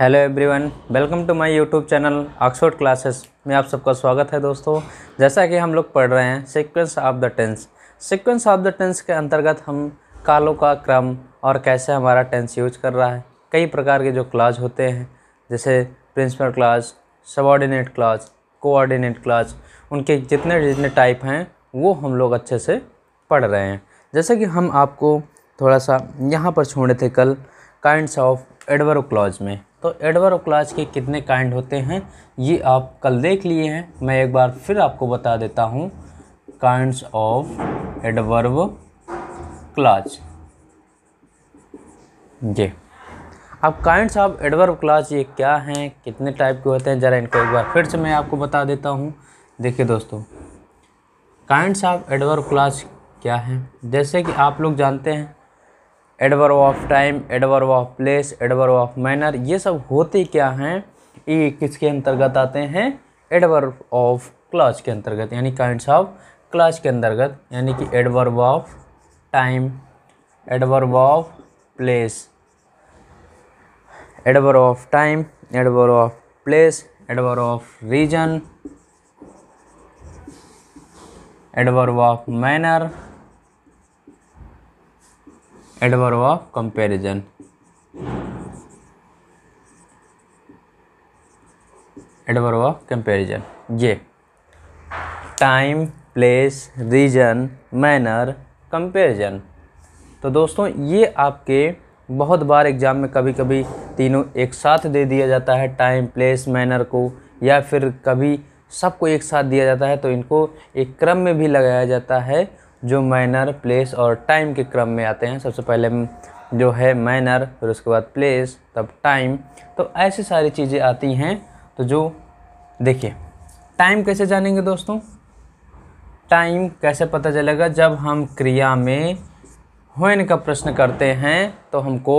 hello everyone welcome to my YouTube channel Oxford classes में आप सबका स्वागत है दोस्तों जैसा कि हम लोग पढ़ रहे हैं sequence of the tense sequence of the tense के अंतर्गत हम कालों का क्रम और कैसे हमारा टेंस यूज कर रहा है कई प्रकार के जो क्लाज होते हैं जैसे principal clause subordinate clause coordinate clause उनके जितने जितने टाइप हैं वो हम लोग अच्छे से पढ़ रहे हैं जैसे कि हम आपको थोड़ा सा यहाँ पर छोड़े थे कल काइंड्स ऑफ एडवर क्लॉज में तो एडवर क्लॉज के कितने काइंड होते हैं ये आप कल देख लिए हैं मैं एक बार फिर आपको बता देता हूँ काइंड्स ऑफ एडवर्व क्लॉज ये अब काइंड्स ऑफ एडवर क्लॉज ये क्या हैं कितने टाइप के होते हैं ज़रा इनको एक बार फिर से मैं आपको बता देता हूँ देखिए दोस्तों काइंड्स ऑफ एडवर क्लॉज क्या हैं जैसे कि आप लोग जानते हैं adverb of time adverb of place adverb of manner ये सब होते क्या हैं ये किसके अंतर्गत आते हैं एडवर्व ऑफ क्लास के अंतर्गत यानी काइंड ऑफ क्लास के अंतर्गत यानी कि adverb of time adverb of place adverb of time adverb of place adverb of reason adverb of manner adverb of comparison adverb of comparison ये time place reason manner comparison तो दोस्तों ये आपके बहुत बार एग्ज़ाम में कभी कभी तीनों एक साथ दे दिया जाता है टाइम प्लेस मैनर को या फिर कभी सबको एक साथ दिया जाता है तो इनको एक क्रम में भी लगाया जाता है जो मैनर प्लेस और टाइम के क्रम में आते हैं सबसे पहले जो है मैनर फिर उसके बाद प्लेस तब टाइम तो ऐसी सारी चीज़ें आती हैं तो जो देखिए टाइम कैसे जानेंगे दोस्तों टाइम कैसे पता चलेगा जब हम क्रिया में होन का प्रश्न करते हैं तो हमको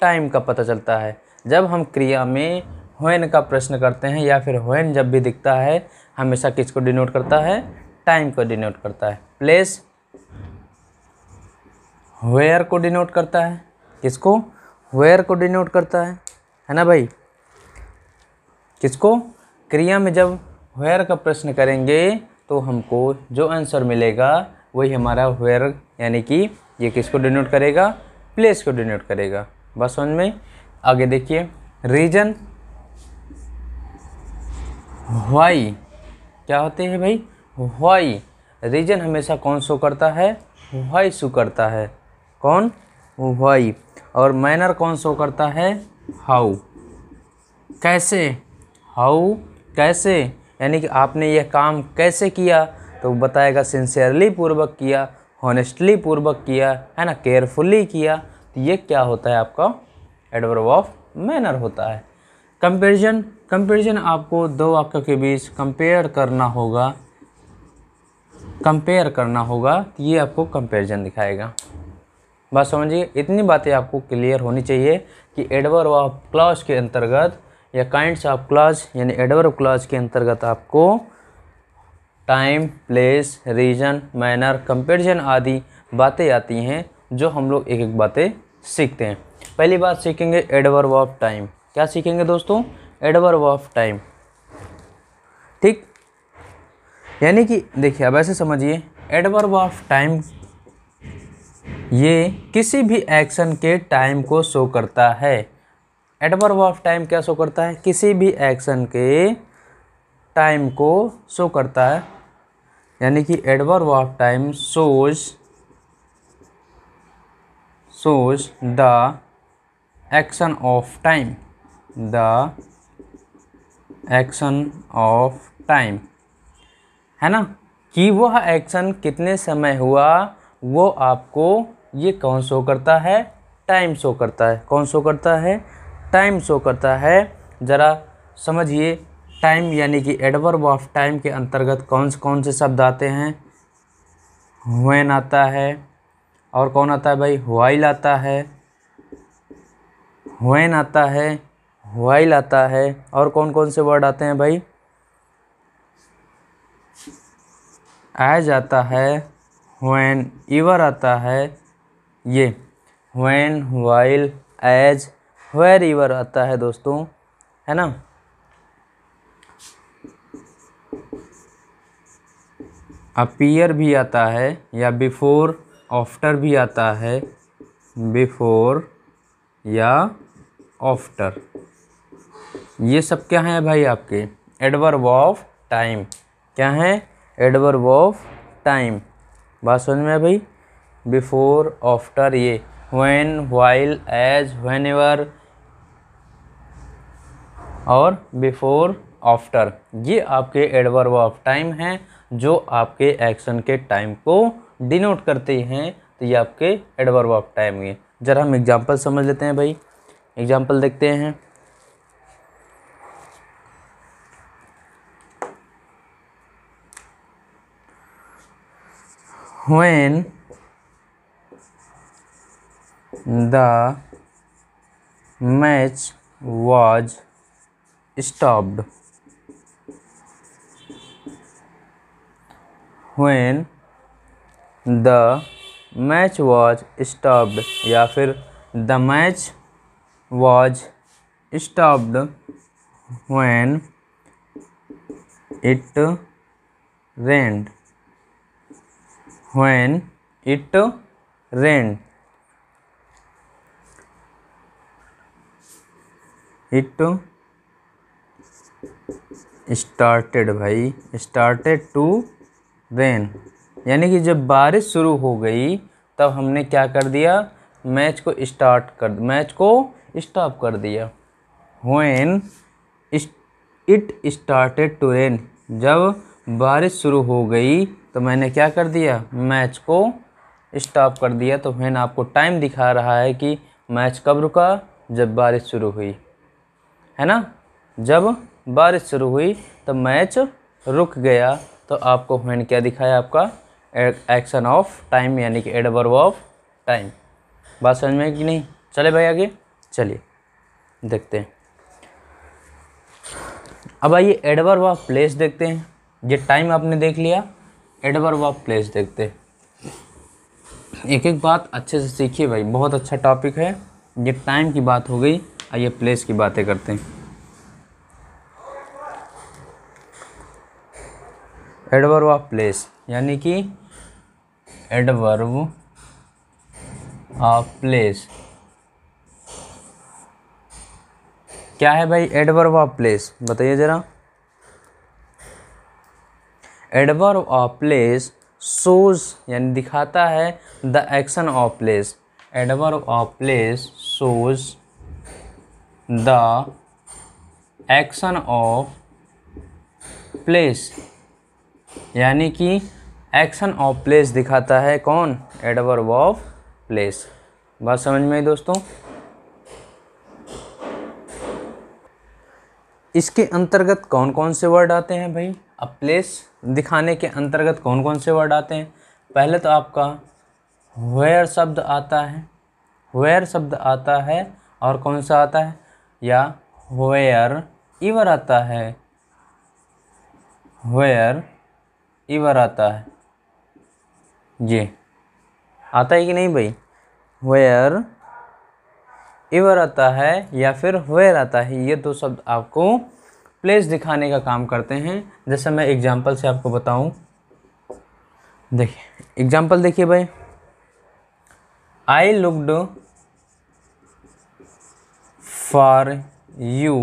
टाइम का पता चलता है जब हम क्रिया में होन का प्रश्न करते हैं या फिर होन जब भी दिखता है हमेशा किसको डिनोट करता है टाइम को डिनोट करता है प्लेस वेयर को डिनोट करता है किसको वेयर को डिनोट करता है है ना भाई किसको क्रिया में जब वेयर का प्रश्न करेंगे तो हमको जो आंसर मिलेगा वही हमारा वेयर यानी कि ये किसको डिनोट करेगा प्लेस को डिनोट करेगा बस वन में आगे देखिए रीजन वाई क्या होते हैं भाई वाई रीजन हमेशा कौन शो करता है वाई शो करता है कौन वाई और मैनर कौन शो करता है हाउ कैसे हाउ कैसे यानी कि आपने यह काम कैसे किया तो बताएगा सिंसियरली पूर्वक किया हॉनेस्टली पूर्वक किया है ना केयरफुली किया तो ये क्या होता है आपका एडवर्ब ऑफ मैनर होता है कंपेरिजन कंपेरिजन आपको दो वाक्यों के बीच कंपेयर करना होगा कंपेयर करना होगा तो ये आपको कंपेरिजन दिखाएगा बात समझिए इतनी बातें आपको क्लियर होनी चाहिए कि एडवर ऑफ क्लाज के अंतर्गत या काइंड्स ऑफ क्लास यानी ऑफ क्लाज के अंतर्गत आपको time place reason manner comparison आदि बातें आती हैं जो हम लोग एक एक बातें सीखते हैं पहली बात सीखेंगे एडवर ऑफ टाइम क्या सीखेंगे दोस्तों एडवर ऑफ टाइम ठीक यानी कि देखिए अब ऐसे समझिए एडवर ऑफ टाइम ये किसी भी एक्शन के टाइम को शो करता है एडवर्ब ऑफ टाइम क्या शो करता है किसी भी एक्शन के टाइम को शो करता है यानी कि adverb of time shows shows the action of time the action of time है ना कि वह एक्शन कितने समय हुआ वो आपको ये कौन शो करता है टाइम शो करता है कौन शो करता है टाइम शो करता है ज़रा समझिए टाइम यानी कि एडवर्ब ऑफ टाइम के अंतर्गत कौन से कौन से शब्द आते हैं वैन आता है और कौन आता है भाई वाइल आता है वैन आता है वाइल आता है और कौन कौन से वर्ड आते हैं भाई एज आता है वैन ईवर आता है ये when while as wherever आता है दोस्तों है ना अपीयर भी आता है या बिफोर ऑफ्टर भी आता है बिफोर या ऑफ्टर ये सब क्या हैं भाई आपके एडवर्ब ऑफ टाइम क्या हैं एडवर्ब ऑफ टाइम बात समझ में भाई बिफोर आफ्टर ये when while as whenever और बिफोर आफ्टर ये आपके एडवर्ब ऑफ टाइम हैं जो आपके एक्शन के टाइम को डिनोट करते हैं तो ये आपके एडवर्ब ऑफ टाइम ये ज़रा हम एग्जांपल समझ लेते हैं भाई एग्जांपल देखते हैं when the match was stopped when the match was stopped या फिर the match was stopped when it rained when it rained it started भाई स्टार्टेड टू रेन यानी कि जब बारिश शुरू हो गई तब हमने क्या कर दिया मैच को स्टार्ट कर मैच को स्टॉप कर दिया when it started to rain जब बारिश शुरू हो गई तो मैंने क्या कर दिया मैच को स्टॉप कर दिया तो वेन आपको टाइम दिखा रहा है कि मैच कब रुका जब बारिश शुरू हुई है ना जब बारिश शुरू हुई तो मैच रुक गया तो आपको फैन क्या दिखाया आपका एक्शन ऑफ टाइम यानी कि एडवर्व ऑफ टाइम बात समझ में कि नहीं चले भाई आगे चलिए देखते हैं अब आइए एडवर्व ऑफ प्लेस देखते हैं ये टाइम आपने देख लिया एडवर्व ऑफ प्लेस देखते हैं एक एक बात अच्छे से सीखिए भाई बहुत अच्छा टॉपिक है ये टाइम की बात हो गई आइए प्लेस की बातें करते हैं एडवर्व ऑफ प्लेस यानी कि एडवर्व ऑफ प्लेस क्या है भाई एडवर्व ऑफ प्लेस बताइए ज़रा एडवर्व ऑफ प्लेस शोज यानी दिखाता है the action of place adverb of place shows the action of place यानी कि एक्शन ऑफ प्लेस दिखाता है कौन एडवर्ब ऑफ प्लेस बात समझ में आई दोस्तों इसके अंतर्गत कौन कौन से वर्ड आते हैं भाई अब प्लेस दिखाने के अंतर्गत कौन कौन से वर्ड आते हैं पहले तो आपका वेयर शब्द आता है वेयर शब्द आता है और कौन सा आता है या वेयर इवर आता है वेयर इवर आता है जी आता है कि नहीं भाई वेयर ईवर आता है या फिर वेयर आता है ये दो शब्द आपको प्लेस दिखाने का काम करते हैं जैसे मैं एग्जांपल से आपको बताऊं देखिए एग्जांपल देखिए भाई I looked for you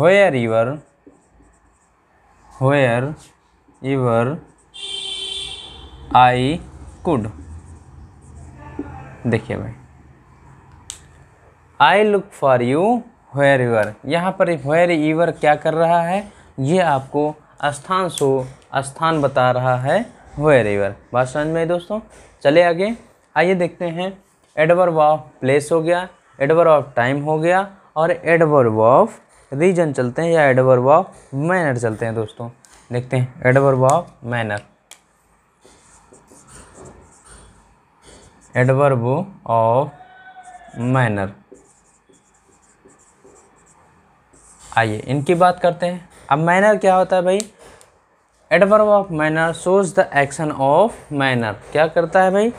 wherever wherever I could देखिए भाई I look for you where your यहाँ पर वेयर यूर क्या कर रहा है ये आपको स्थान सो स्थान बता रहा है वेयर यूर बात समझ में दोस्तों चले आगे आइए देखते हैं एडवर वाह प्लेस हो गया एडवर्ब ऑफ टाइम हो गया और एडवर्ब ऑफ रीजन चलते हैं या एडवर्ब ऑफ मैनर चलते हैं दोस्तों देखते हैं adverb of manner adverb of manner आइए इनकी बात करते हैं अब मैनर क्या होता है भाई adverb of manner shows the action of manner क्या करता है भाई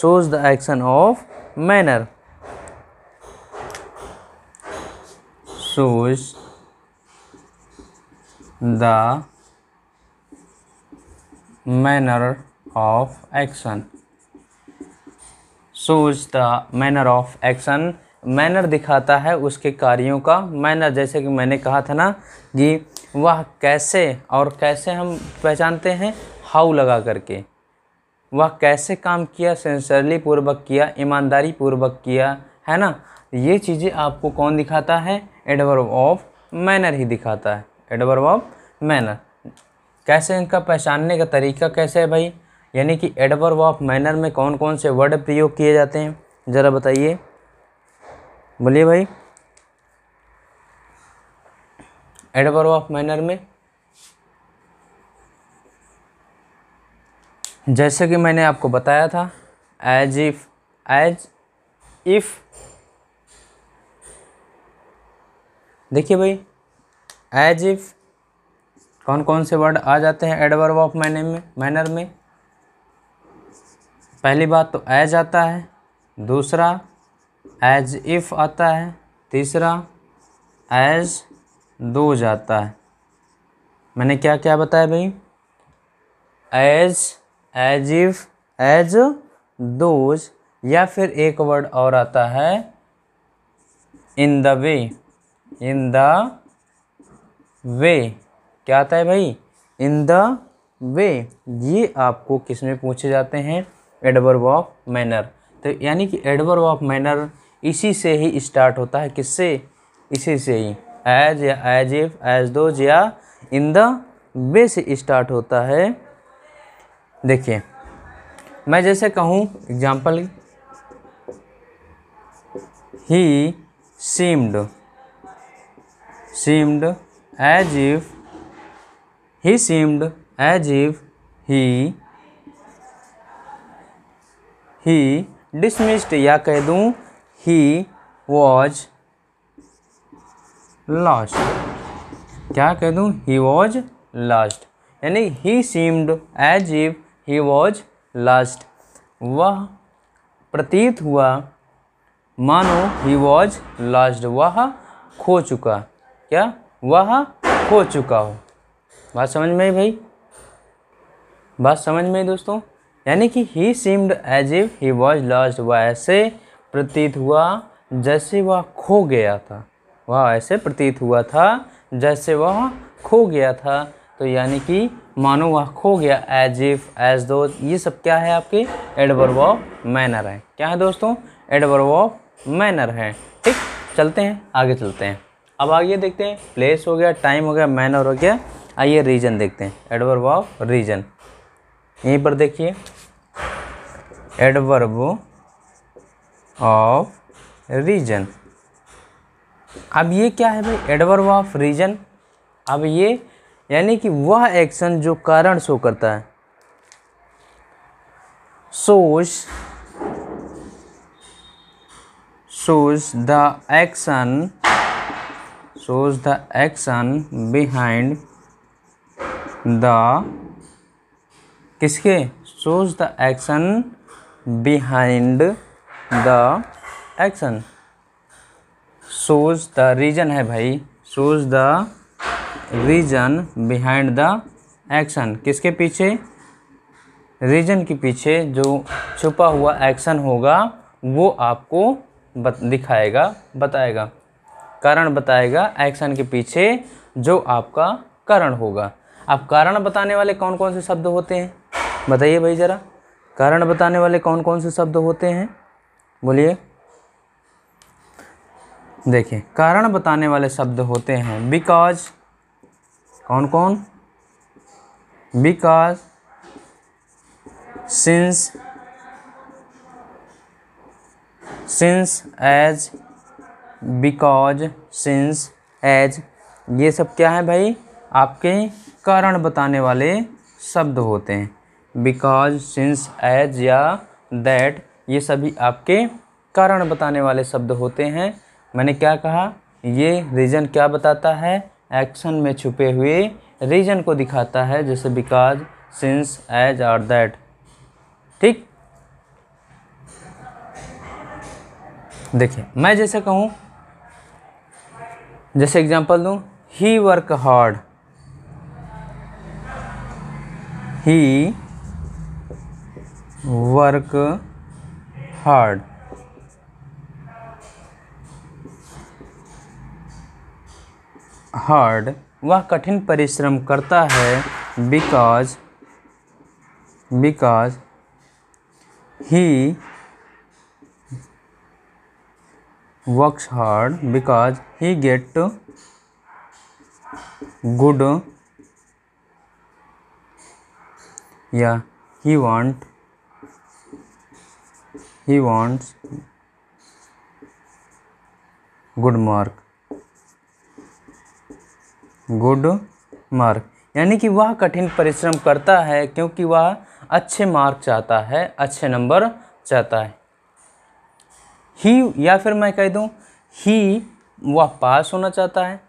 shows the action of manner shows the manner of action shows the manner of action manner दिखाता है उसके कार्यों का मैनर जैसे कि मैंने कहा था ना कि वह कैसे और कैसे हम पहचानते हैं हाउ लगा करके वह कैसे काम किया सेंसरली पूर्वक किया ईमानदारी पूर्वक किया है ना ये चीज़ें आपको कौन दिखाता है एडवर्ब ऑफ मैनर ही दिखाता है एडवर्ब ऑफ मैनर कैसे इनका पहचानने का तरीका कैसे है भाई यानी कि एडवर्ब ऑफ मैनर में कौन कौन से वर्ड प्रयोग किए जाते हैं ज़रा बताइए बोलिए भाई एडवर्ब ऑफ मैनर में जैसे कि मैंने आपको बताया था एज इफ एज इफ़ देखिए भाई एज इफ़ कौन कौन से वर्ड आ जाते हैं एडवर्ब ऑफ मैने में मैनर में पहली बात तो एज आता है दूसरा एज इफ़ आता है तीसरा एज दो जाता है मैंने क्या क्या बताया भाई as as if as though या फिर एक वर्ड और आता है in the way in the way क्या आता है भाई इन द वे ये आपको किस में पूछे जाते हैं एडवर्ब ऑफ मैनर तो यानी कि एडवर्ब ऑफ मैनर इसी से ही स्टार्ट होता है किससे इसी से ही एज या एज इफ एज दोज या इन द वे से स्टार्ट होता है देखिए मैं जैसे कहूँ एग्जाम्पल ही seemed seemed as if he seemed as if he he dismissed ya keh दूँ he was lost kya keh दूँ he was lost yani he seemed as if he was lost वह प्रतीत हुआ मानो ही वॉज लास्ट वह खो चुका क्या वह खो चुका हो बात समझ में भाई बात समझ में दोस्तों यानी कि ही सीम्ड एज इव ही वॉज लॉस्ट वह ऐसे प्रतीत हुआ जैसे वह खो गया था वह ऐसे प्रतीत हुआ था जैसे वह खो गया था तो यानी कि मानो वह खो गया एज इफ एज दो ये सब क्या है आपके एडवर्ब ऑफ मैनर है क्या है दोस्तों एडवर्ब ऑफ मैनर है ठीक चलते हैं आगे चलते हैं अब आगे देखते हैं प्लेस हो गया टाइम हो गया मैनर हो गया आइए रीजन देखते हैं एडवर्ब ऑफ रीजन यहीं पर देखिए एडवर्ब ऑफ रीजन अब ये क्या है भाई एडवर्ब ऑफ रीजन अब ये यानी कि वह एक्शन जो कारण शो करता है shows shows the action shows the action behind the किसके shows the action behind the action shows the reason है भाई shows the reason behind the action किसके पीछे रीजन के पीछे जो छुपा हुआ एक्शन होगा वो आपको बत, दिखाएगा बताएगा कारण बताएगा एक्शन के पीछे जो आपका कारण होगा आप कारण बताने वाले कौन कौन से शब्द होते हैं बताइए भाई ज़रा कारण बताने वाले कौन कौन से शब्द होते हैं बोलिए देखिए कारण बताने वाले शब्द होते हैं बिकॉज कौन कौन because since since as because since as ये सब क्या है भाई आपके कारण बताने वाले शब्द होते हैं बिकॉज सिंस एज या दैट ये सभी आपके कारण बताने वाले शब्द होते हैं मैंने क्या कहा ये रीज़न क्या बताता है एक्शन में छुपे हुए रीज़न को दिखाता है जैसे बिकॉज सिंस एज और दैट ठीक देखिए मैं जैसे कहूँ जैसे एग्जांपल दूँ he work hard he work hard hard वह कठिन परिश्रम करता है because because he works hard because he get good yeah he want he wants good mark good mark यानी कि वह कठिन परिश्रम करता है क्योंकि वह अच्छे मार्क चाहता है अच्छे नंबर चाहता है ही या फिर मैं कह दूँ ही वह पास होना चाहता है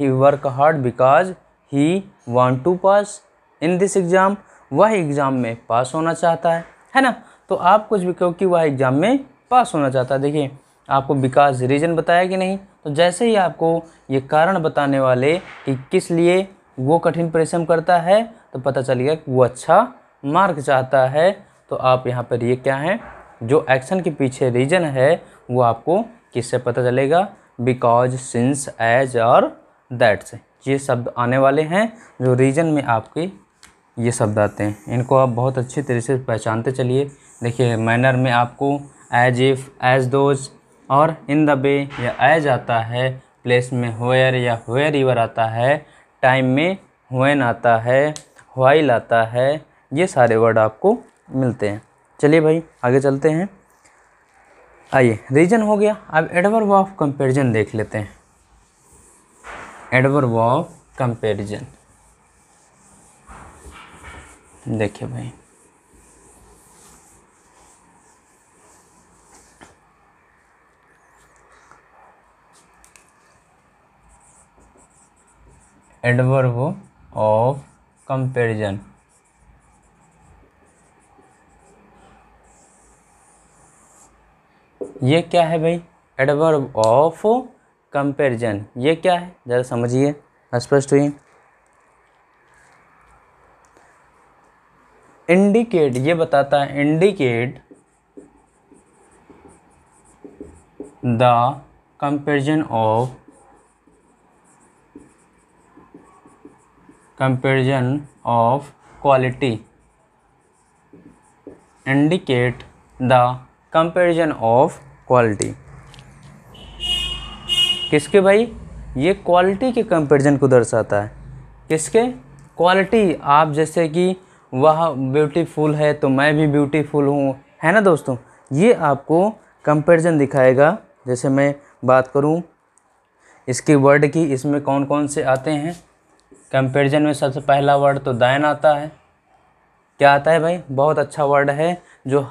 he work hard because he want to pass in this exam वह एग्ज़ाम में पास होना चाहता है है ना तो आप कुछ भी क्योंकि वह एग्ज़ाम में पास होना चाहता है देखिए आपको बिकॉज रीज़न बताया कि नहीं तो जैसे ही आपको ये कारण बताने वाले कि किस लिए वो कठिन परिश्रम करता है तो पता चल गया कि वो अच्छा मार्क चाहता है तो आप यहाँ पर ये क्या हैं जो एक्शन के पीछे रीजन है वो आपको किससे पता चलेगा बिकॉज सिंस एज और दैट्स ये शब्द आने वाले हैं जो रीजन में आपके ये शब्द आते हैं इनको आप बहुत अच्छे तरीके से पहचानते चलिए देखिए मैनर में आपको एज इफ़ एज दोज और इन द बे या एज आता है प्लेस में होयर या होयर ईवर आता है टाइम में हुएन आता है वाइल आता है ये सारे वर्ड आपको मिलते हैं चलिए भाई आगे चलते हैं आइए रीजन हो गया अब एडवर्ब ऑफ कंपेरिजन देख लेते हैं एडवर्ब ऑफ कंपेरिजन देखिए भाई एडवर्ब ऑफ कंपेरिजन ये क्या है भाई एडवर्ब ऑफ कंपेरिजन ये क्या है ज़रा समझिए स्पष्ट हुई इंडिकेट ये बताता है indicate the comparison of comparison of quality indicate the comparison of quality किसके भाई ये क्वालिटी के कंपेरिज़न को दर्शाता है किसके क्वालिटी आप जैसे कि वह ब्यूटीफुल है तो मैं भी ब्यूटीफुल हूँ है ना दोस्तों ये आपको कंपेरिज़न दिखाएगा जैसे मैं बात करूँ इसके वर्ड की इसमें कौन कौन से आते हैं कंपेरिज़न में सबसे पहला वर्ड तो दैन आता है क्या आता है भाई बहुत अच्छा वर्ड है जो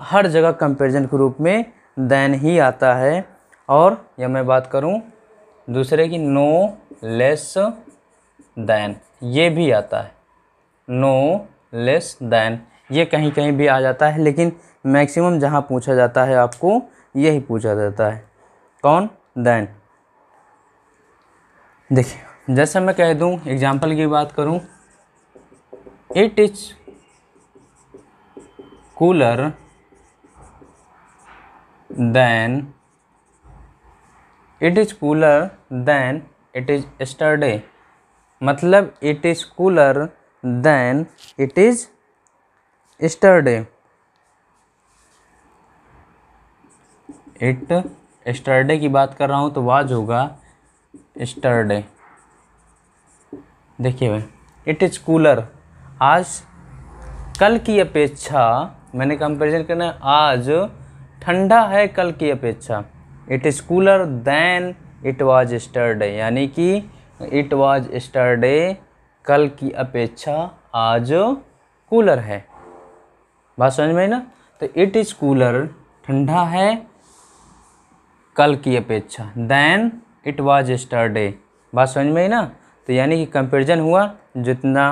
हर जगह कंपैरिजन के रूप में देन ही आता है और यह मैं बात करूं दूसरे की नो लेस देन ये भी आता है नो लेस देन ये कहीं कहीं भी आ जाता है लेकिन मैक्सिमम जहाँ पूछा जाता है आपको यही पूछा जाता है कौन देन देखिए जैसे मैं कह दूँ एग्जाम्पल की बात करूँ it is cooler then it is cooler than it is yesterday मतलब it is cooler than it is yesterday it yesterday की बात कर रहा हूँ तो वाज होगा एस्टरडे देखिए भाई इट इज़ कूलर आज कल की अपेक्षा मैंने कंपेरिजन करना है आज ठंडा है कल की अपेक्षा it is cooler than it was yesterday यानी कि इट वॉज स्टरडे कल की अपेक्षा आज कूलर है बात समझ में ना तो इट इज़ कूलर ठंडा है कल की अपेक्षा दैन इट वाज स्टरडे बात समझ में ना तो यानी कि कंपेरिजन हुआ जितना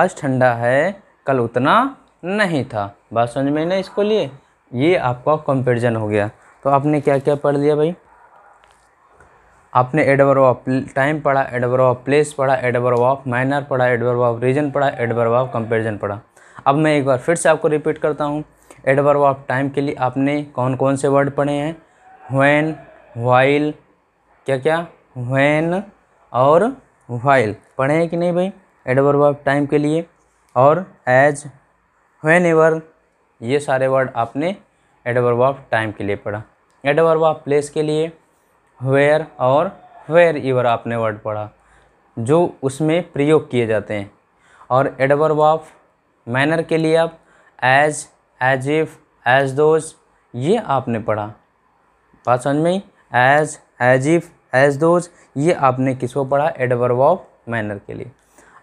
आज ठंडा है कल उतना नहीं था बात समझ में ना इसको लिए ये आपका कंपेरिजन हो गया तो आपने क्या क्या पढ़ लिया भाई आपने एडवर ऑफ टाइम पढ़ा एडवर ऑफ प्लेस पढ़ा एडवर ऑफ माइनर पढ़ा एडवर ऑफ रीजन पढ़ा एडवर ऑफ कंपेरिजन पढ़ा अब मैं एक बार फिर से आपको रिपीट करता हूँ एडवर ऑफ टाइम के लिए आपने कौन कौन से वर्ड पढ़े हैं वैन वाइल क्या क्या वैन और वाइल पढ़े हैं कि नहीं भाई एडवर ऑफ टाइम के लिए और एज वैन एवर ये सारे वर्ड आपने एडवर्ब ऑफ टाइम के लिए पढ़ा एडवर्ब ऑफ प्लेस के लिए वेयर और वेयर ईवर आपने वर्ड पढ़ा जो उसमें प्रयोग किए जाते हैं और एडवर्ब ऑफ मैनर के लिए आप as as if as though ये आपने पढ़ा बात समझ में as as if as though ये आपने किसको पढ़ा एडवर्ब ऑफ मैनर के लिए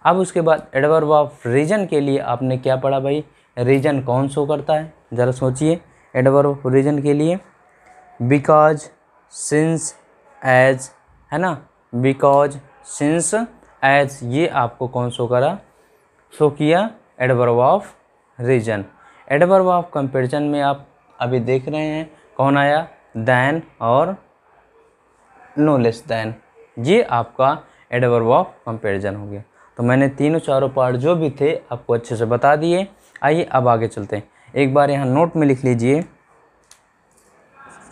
अब उसके बाद एडवर्ब ऑफ रीजन के लिए आपने क्या पढ़ा भाई रीजन कौन शो करता है ज़रा सोचिए एडवर रीजन के लिए बिकॉज सिंस एज है ना बिकॉज सिंस एज ये आपको कौन शो करा शो किया adverb of reason adverb of comparison में आप अभी देख रहे हैं कौन आया दैन और नो लेस दैन ये आपका एडवर ऑफ कंपेरिजन हो गया तो मैंने तीनों चारों पार्ट जो भी थे आपको अच्छे से बता दिए आइए अब आगे चलते हैं एक बार यहाँ नोट में लिख लीजिए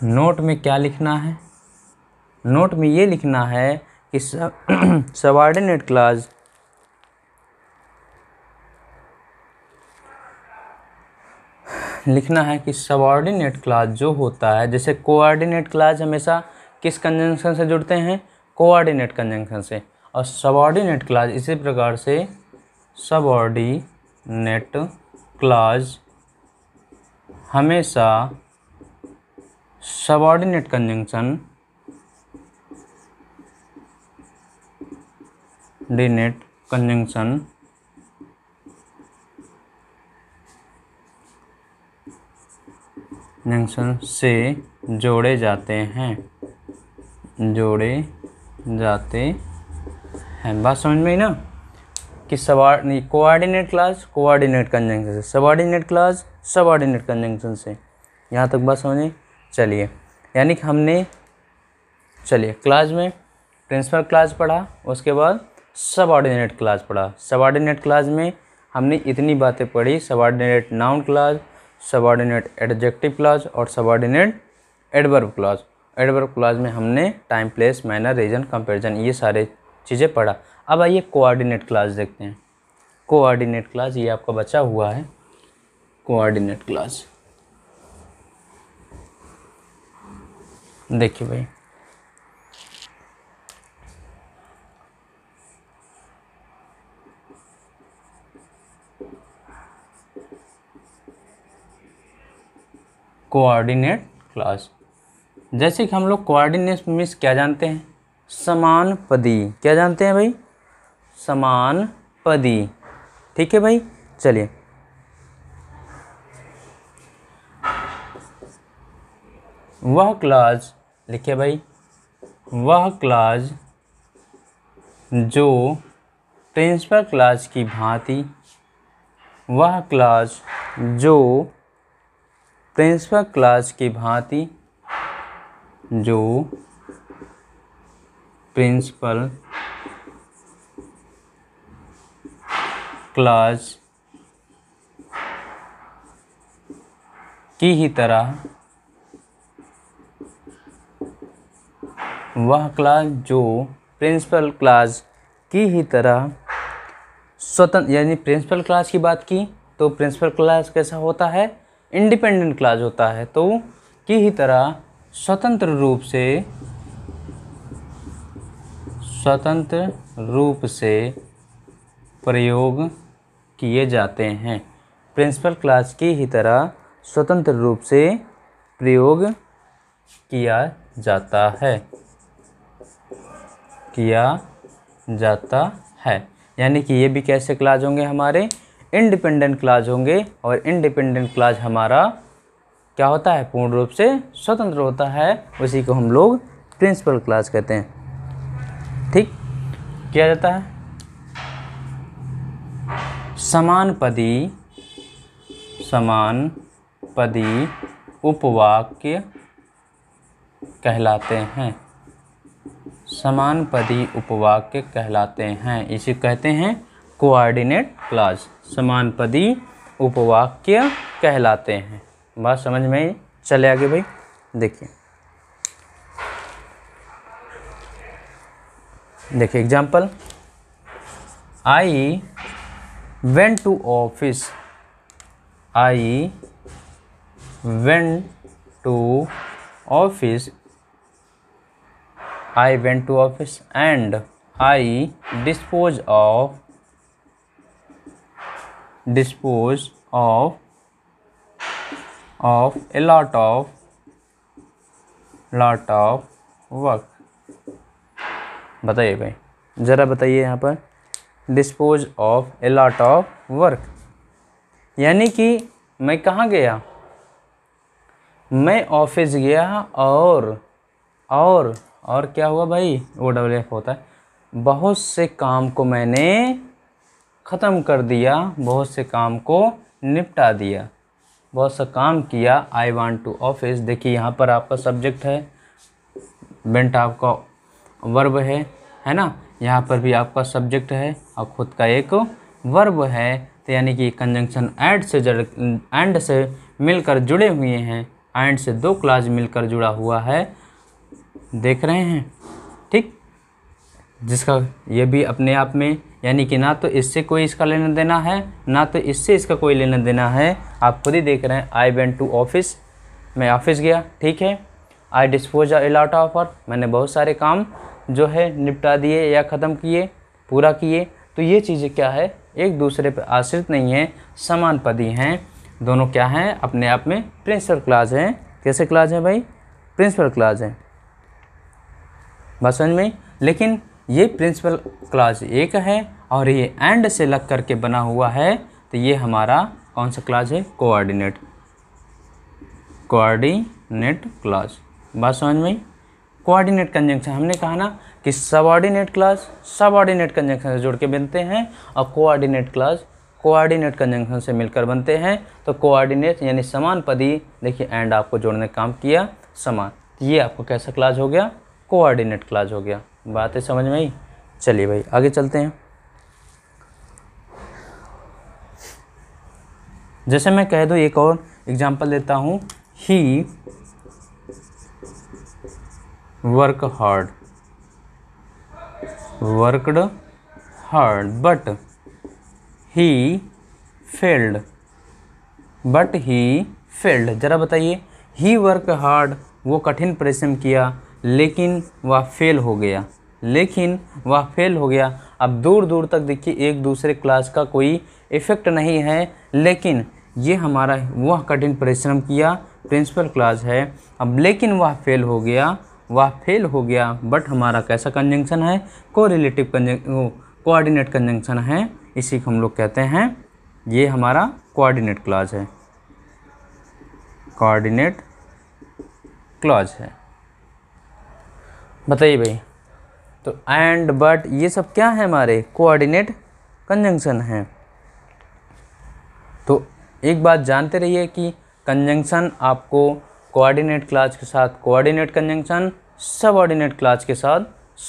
नोट में क्या लिखना है नोट में ये लिखना है कि सबॉर्डिनेट क्लास लिखना है कि सबॉर्डिनेट क्लास जो होता है जैसे कोऑर्डिनेट क्लास हमेशा किस कंजंक्शन से जुड़ते हैं कोऑर्डिनेट कंजंक्शन से और सबॉर्डिनेट क्लास इसी प्रकार से सबॉर्डिनेट क्लाज हमेशा सबॉर्डिनेट कंजंक्शन डिनेट कंजंक्शन जंक्शन से जोड़े जाते हैं जोड़े जाते हैं बात समझ में ही ना कि सवार नहीं कोआर्डिनेट क्लास कोआर्डिनेट कंजंक्शन से सबॉर्डिनेट क्लास सबॉर्डिनेट कंजंक्शन से यहाँ तक बस होने चलिए यानी कि हमने चलिए क्लास में प्रिंसिपल क्लास पढ़ा उसके बाद सबॉर्डिनेट क्लास पढ़ा सबॉर्डिनेट क्लास में हमने इतनी बातें पढ़ी subordinate noun class subordinate adjective class और subordinate adverb class adverb class में हमने time place manner reason comparison ये सारे चीज़ें पढ़ा अब आइए कोऑर्डिनेट क्लास देखते हैं कोऑर्डिनेट क्लास ये आपका बचा हुआ है कोऑर्डिनेट क्लास देखिए भाई कोऑर्डिनेट क्लास जैसे कि हम लोग कोऑर्डिनेट मिस क्या जानते हैं समान पदी क्या जानते हैं भाई समान पदी ठीक है भाई चलिए वह क्लाज लिखिए भाई वह क्लाज जो प्रिंसिपल क्लाज की भांति वह क्लाज जो प्रिंसिपल क्लाज की भांति जो प्रिंसिपल क्लास की ही तरह वह क्लास जो प्रिंसिपल क्लास की ही तरह स्वतंत्र यानी प्रिंसिपल क्लास की बात की तो प्रिंसिपल क्लास कैसा होता है इंडिपेंडेंट क्लास होता है तो की ही तरह स्वतंत्र रूप से स्वतंत्र रूप से प्रयोग किए जाते हैं प्रिंसिपल क्लास की ही तरह स्वतंत्र रूप से प्रयोग किया जाता है किया जाता है यानी कि ये भी कैसे क्लाज होंगे हमारे इंडिपेंडेंट क्लाज होंगे और इंडिपेंडेंट क्लाज हमारा क्या होता है पूर्ण रूप से स्वतंत्र होता है उसी को हम लोग प्रिंसिपल क्लास कहते हैं ठीक किया जाता है समान पदी समान पदी उपवाक्य कहलाते हैं पदी उपवाक्य कहलाते हैं इसे कहते हैं कोऑर्डिनेट क्लास पदी उपवाक्य कहलाते हैं बात समझ में चले आगे भाई देखिए देखिए example I went to office i went to office i went to office and i dispose of dispose of of a lot of lot of work बताइए भाई ज़रा बताइए यहाँ पर dispose of a lot of work यानी कि मैं कहाँ गया मैं ऑफिस गया और और और क्या हुआ भाई ओ डब्ल्यू एफ होता है बहुत से काम को मैंने ख़त्म कर दिया बहुत से काम को निपटा दिया बहुत सा काम किया आई वॉन्ट टू ऑफिस देखिए यहाँ पर आपका सब्जेक्ट है बेंट आपका वर्ब है है ना यहाँ पर भी आपका सब्जेक्ट है और खुद का एक वर्ब है तो यानी कि कंजंक्शन एंड से जड़ एंड से मिलकर जुड़े हुए हैं एंड से दो क्लाज मिलकर जुड़ा हुआ है देख रहे हैं ठीक जिसका ये भी अपने आप में यानी कि ना तो इससे कोई इसका लेना देना है ना तो इससे इसका कोई लेना देना है आप खुद ही देख रहे हैं आई वेंट टू ऑफिस मैं ऑफिस गया ठीक है I dispose a lot offer मैंने बहुत सारे काम जो है निपटा दिए या ख़त्म किए पूरा किए तो ये चीज़ें क्या है एक दूसरे पर आश्रित नहीं है पदी हैं दोनों क्या हैं अपने आप में प्रिंसिपल क्लाज हैं कैसे क्लाज हैं भाई प्रिंसिपल क्लाज हैं बात समझ में लेकिन ये प्रिंसिपल क्लाज एक है और ये एंड से लग करके बना हुआ है तो ये हमारा कौन सा क्लाज है कोऑर्डिनेट कोऑर्डिनेट क्लाज बात समझ में कोऑर्डिनेट कंजंक्शन हमने कहा ना कि सबऑर्डिनेट क्लास सबऑर्डिनेट कंजंक्शन से जुड़ के बनते हैं और कोऑर्डिनेट क्लास कोऑर्डिनेट कंजंक्शन से मिलकर बनते हैं तो कोऑर्डिनेट यानी समान पदी देखिए एंड आपको जोड़ने का काम किया समान ये आपको कैसा क्लास हो गया कोऑर्डिनेट क्लास हो गया बातें समझ में आई चलिए भाई आगे चलते हैं जैसे मैं कह दूँ एक और एग्जाम्पल देता हूँ he work hard worked hard but he failed but he failed जरा बताइए ही वर्क हार्ड वो कठिन परिश्रम किया लेकिन वह फेल हो गया लेकिन वह फेल हो गया अब दूर दूर तक देखिए एक दूसरे क्लास का कोई इफ़ेक्ट नहीं है लेकिन ये हमारा वह कठिन परिश्रम किया प्रिंसिपल क्लास है अब लेकिन वह फेल हो गया वह फेल हो गया बट हमारा कैसा कंजंक्शन है कोरिलेटिव कोऑर्डिनेट कंजंक्शन है इसी को हम लोग कहते हैं ये हमारा कोऑर्डिनेट क्लॉज है कोऑर्डिनेट क्लॉज है बताइए भाई तो एंड बट ये सब क्या है हमारे कोऑर्डिनेट कंजंक्शन है तो एक बात जानते रहिए कि कंजंक्शन आपको कोऑर्डिनेट क्लॉज के साथ कोऑर्डिनेट कंजंक्शन सबऑर्डिनेट क्लाज के साथ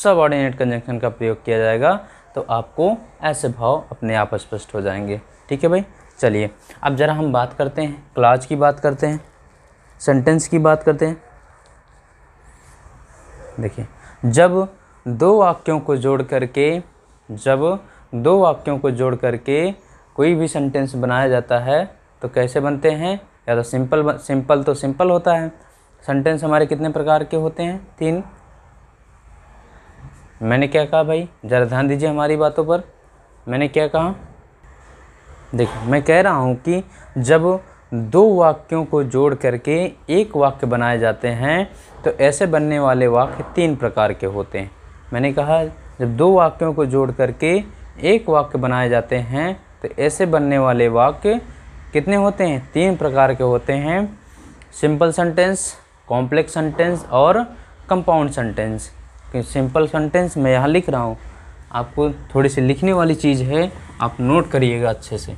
सबऑर्डिनेट कंजंक्शन का प्रयोग किया जाएगा तो आपको ऐसे भाव अपने आप स्पष्ट हो जाएंगे ठीक है भाई चलिए अब ज़रा हम बात करते हैं क्लाज की बात करते हैं सेंटेंस की बात करते हैं देखिए जब दो वाक्यों को जोड़ करके जब दो वाक्यों को जोड़ करके कोई भी सेंटेंस बनाया जाता है तो कैसे बनते हैं या तो सिंपल सिंपल तो सिंपल होता है सेंटेंस हमारे कितने प्रकार के होते हैं तीन मैंने क्या कहा भाई ज़रा ध्यान दीजिए हमारी बातों पर मैंने क्या कहा देखिए मैं कह रहा हूँ कि जब दो वाक्यों को जोड़ करके एक वाक्य बनाए जाते हैं तो ऐसे बनने वाले वाक्य तीन प्रकार के होते हैं मैंने कहा जब दो वाक्यों को जोड़ करके एक वाक्य बनाए जाते हैं तो ऐसे बनने वाले वाक्य कितने होते हैं तीन प्रकार के होते हैं सिंपल सेंटेंस कॉम्प्लेक्स सेंटेंस और कंपाउंड सेंटेंस सिंपल सेंटेंस मैं यहाँ लिख रहा हूँ आपको थोड़ी सी लिखने वाली चीज़ है आप नोट करिएगा अच्छे से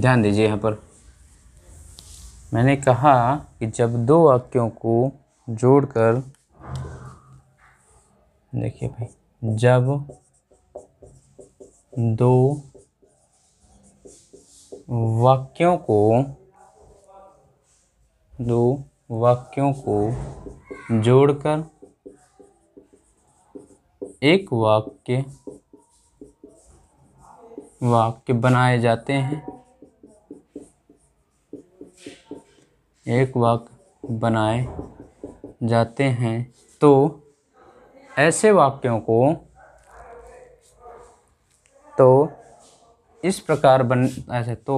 ध्यान दीजिए यहाँ पर मैंने कहा कि जब दो वाक्यों को जोड़कर देखिए भाई जब दो वाक्यों को दो वाक्यों को जोड़कर एक वाक्य वाक्य बनाए जाते हैं एक वाक्य बनाए जाते हैं तो ऐसे वाक्यों को तो इस प्रकार बन ऐसे तो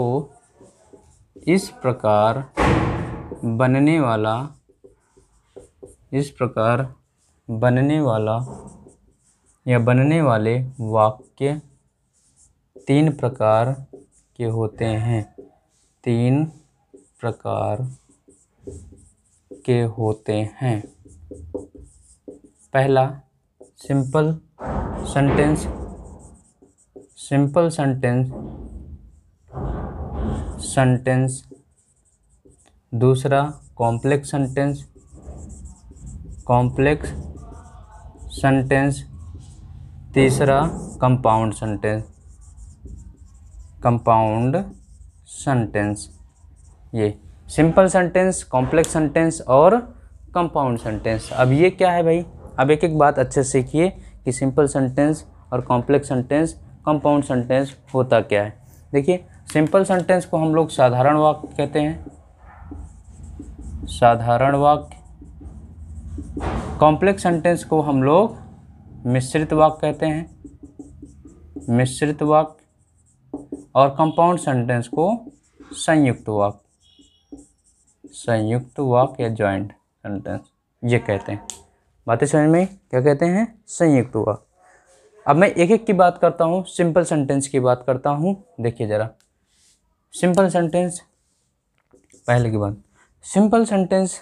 इस प्रकार बनने वाला इस प्रकार बनने वाला या बनने वाले वाक्य तीन प्रकार के होते हैं तीन प्रकार के होते हैं पहला simple sentence simple sentence sentence दूसरा कॉम्प्लेक्स सेंटेंस कॉम्प्लेक्स सेंटेंस तीसरा कंपाउंड सेंटेंस कंपाउंड सेंटेंस ये सिंपल सेंटेंस कॉम्प्लेक्स सेंटेंस और कंपाउंड सेंटेंस अब ये क्या है भाई अब एक एक बात अच्छे से सीखिए कि सिंपल सेंटेंस और कॉम्प्लेक्स सेंटेंस कंपाउंड सेंटेंस होता क्या है देखिए सिंपल सेंटेंस को हम लोग साधारण वाक्य कहते हैं साधारण वाक्य कॉम्प्लेक्स सेंटेंस को हम लोग मिश्रित वाक्य कहते हैं मिश्रित वाक्य और कंपाउंड सेंटेंस को संयुक्त वाक्य संयुक्त वाक्य या ज्वाइंट सेंटेंस ये कहते हैं बातें समझ में क्या कहते हैं संयुक्त वाक्य अब मैं एक एक की बात करता हूँ सिंपल सेंटेंस की बात करता हूँ देखिए ज़रा सिंपल सेंटेंस पहले की बात सिंपल सेंटेंस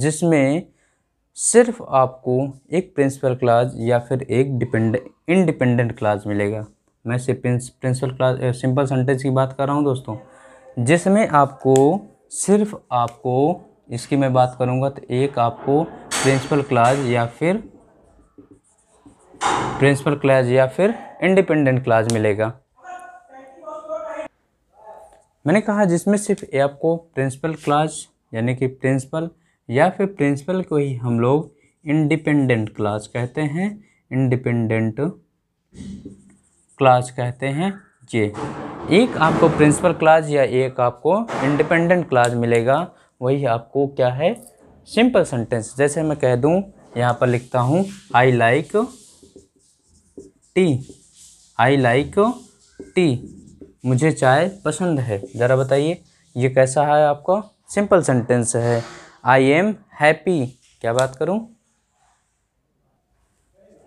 जिसमें सिर्फ आपको एक प्रिंसिपल क्लाज या फिर एक डिपेंड इनडिपेंडेंट क्लाज मिलेगा मैं सिर्फ प्रिंसिपल क्लाज सिंपल सेंटेंस की बात कर रहा हूँ दोस्तों जिसमें आपको सिर्फ आपको इसकी मैं बात करूँगा तो एक आपको प्रिंसिपल क्लाज या फिर प्रिंसिपल क्लाज या फिर इंडिपेंडेंट क्लाज मिलेगा मैंने कहा जिसमें सिर्फ आपको प्रिंसिपल क्लाज यानी कि प्रिंसिपल या फिर प्रिंसिपल को ही हम लोग इंडिपेंडेंट क्लास कहते हैं इंडिपेंडेंट क्लास कहते हैं ये एक आपको प्रिंसिपल क्लास या एक आपको इंडिपेंडेंट क्लास मिलेगा वही आपको क्या है सिंपल सेंटेंस जैसे मैं कह दूं यहाँ पर लिखता हूँ I like tea I like tea मुझे चाय पसंद है ज़रा बताइए ये कैसा है आपका सिंपल सेंटेंस है आई एम हैप्पी क्या बात करूं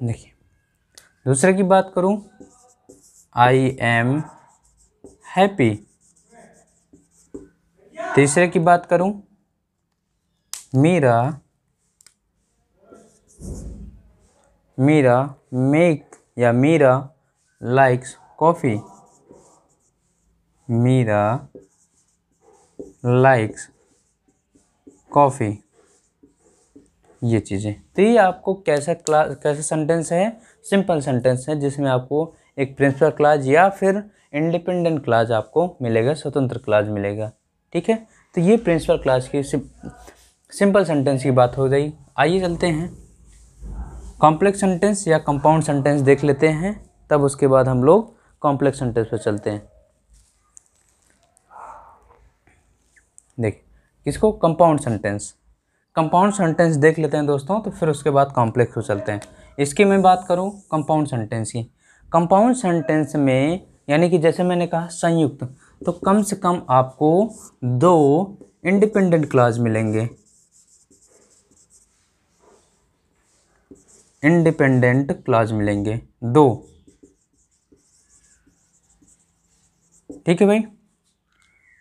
देखिए दूसरे की बात करूं आई एम हैप्पी तीसरे की बात करूं मीरा मीरा मेक या Meera likes coffee Meera likes coffee ये चीज़ें तो ये आपको कैसा क्लास कैसा सेंटेंस है सिंपल सेंटेंस है जिसमें आपको एक प्रिंसिपल क्लाज या फिर इंडिपेंडेंट क्लाज आपको मिलेगा स्वतंत्र क्लाज मिलेगा ठीक है तो ये प्रिंसिपल क्लाज की सिंपल सेंटेंस की बात हो गई आइए चलते हैं कॉम्प्लेक्स सेंटेंस या कंपाउंड सेंटेंस देख लेते हैं तब उसके बाद हम लोग कॉम्प्लेक्स सेंटेंस पर चलते हैं देखिए किसको कंपाउंड सेंटेंस कंपाउंड सेंटेंस देख लेते हैं दोस्तों तो फिर उसके बाद कॉम्प्लेक्स हो चलते हैं इसकी मैं बात करूँ कंपाउंड सेंटेंस की कंपाउंड सेंटेंस में यानी कि जैसे मैंने कहा संयुक्त तो कम से कम आपको दो इंडिपेंडेंट क्लाज मिलेंगे इंडिपेंडेंट क्लाज मिलेंगे दो ठीक है भाई